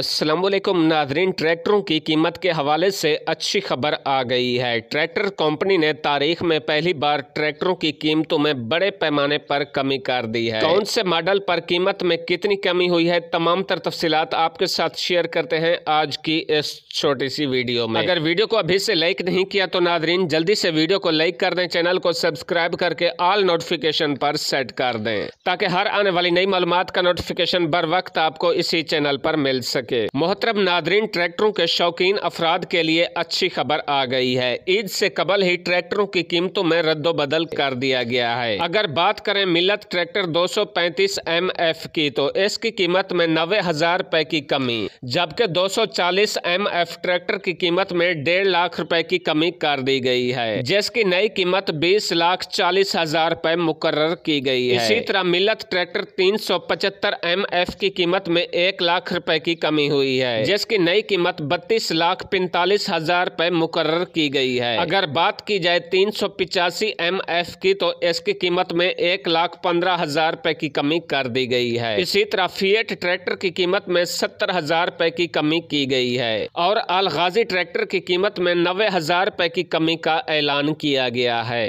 असलम नाजरीन ट्रैक्टरों की कीमत के हवाले से अच्छी खबर आ गई है ट्रैक्टर कंपनी ने तारीख में पहली बार ट्रैक्टरों की कीमतों में बड़े पैमाने पर कमी कर दी है कौन से मॉडल पर कीमत में कितनी कमी हुई है तमाम तर तफसीत आपके साथ शेयर करते हैं आज की इस छोटी सी वीडियो में अगर वीडियो को अभी से लाइक नहीं किया तो नाजरीन जल्दी से वीडियो को लाइक कर दें चैनल को सब्सक्राइब करके ऑल नोटिफिकेशन पर सेट कर दें ताकि हर आने वाली नई मालूम का नोटिफिकेशन बर वक्त आपको इसी चैनल पर मिल सके सके मोहतरम नादरीन ट्रैक्टरों के शौकीन अफराद के लिए अच्छी खबर आ गई है ईद से कबल ही ट्रैक्टरों की कीमतों में रद्दो बदल कर दिया गया है अगर बात करें मिलत ट्रैक्टर 235 एमएफ की तो इसकी कीमत में नब्बे हजार रूपए की कमी जबकि 240 एमएफ ट्रैक्टर की कीमत में डेढ़ लाख रुपए की कमी कर दी गई है जिसकी नई कीमत बीस लाख चालीस हजार रूपए मुकर की गई है इसी तरह मिलत ट्रैक्टर तीन सौ पचहत्तर एम की कीमत में एक लाख रुपए की कमी कमी हुई है जिसकी नई कीमत बत्तीस लाख पैंतालीस हजार रूपए मुकर की गई है अगर बात की जाए तीन सौ पिचासी एम एफ की तो इसकी कीमत में एक लाख पंद्रह हजार रूपए की कमी कर दी गई है इसी तरह फियट ट्रैक्टर की कीमत में सत्तर हजार रूपए की कमी की गई है और अलगाजी ट्रैक्टर की कीमत में नब्बे हजार रूपए की कमी का ऐलान किया गया है